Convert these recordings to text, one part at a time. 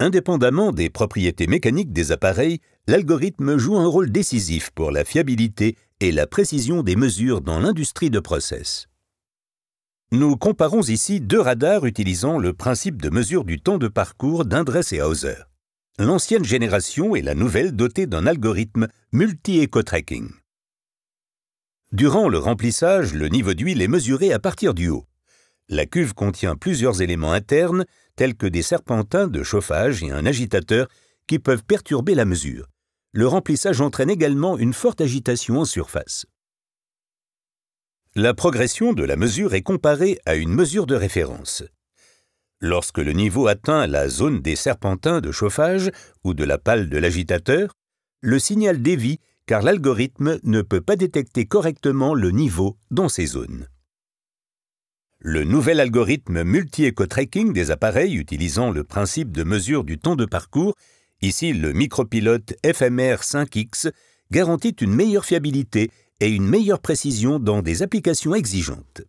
Indépendamment des propriétés mécaniques des appareils, l'algorithme joue un rôle décisif pour la fiabilité et la précision des mesures dans l'industrie de process. Nous comparons ici deux radars utilisant le principe de mesure du temps de parcours d'Indress et Hauser, l'ancienne génération et la nouvelle dotée d'un algorithme multi éco tracking Durant le remplissage, le niveau d'huile est mesuré à partir du haut. La cuve contient plusieurs éléments internes tels que des serpentins de chauffage et un agitateur qui peuvent perturber la mesure. Le remplissage entraîne également une forte agitation en surface. La progression de la mesure est comparée à une mesure de référence. Lorsque le niveau atteint la zone des serpentins de chauffage ou de la pale de l'agitateur, le signal dévie car l'algorithme ne peut pas détecter correctement le niveau dans ces zones. Le nouvel algorithme multi-eco-tracking des appareils utilisant le principe de mesure du temps de parcours, ici le micropilote FMR 5X, garantit une meilleure fiabilité et une meilleure précision dans des applications exigeantes.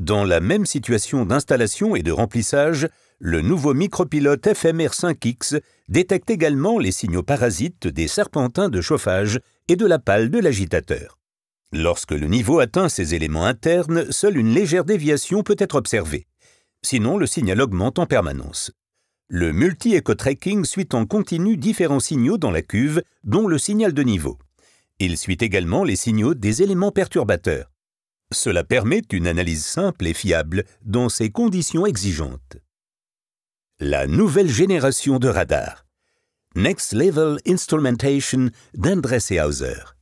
Dans la même situation d'installation et de remplissage, le nouveau micropilote FMR 5X détecte également les signaux parasites des serpentins de chauffage et de la pale de l'agitateur. Lorsque le niveau atteint ses éléments internes, seule une légère déviation peut être observée. Sinon, le signal augmente en permanence. Le multi-echo tracking suit en continu différents signaux dans la cuve, dont le signal de niveau. Il suit également les signaux des éléments perturbateurs. Cela permet une analyse simple et fiable dans ces conditions exigeantes. La nouvelle génération de radars. Next Level Instrumentation d'Andreas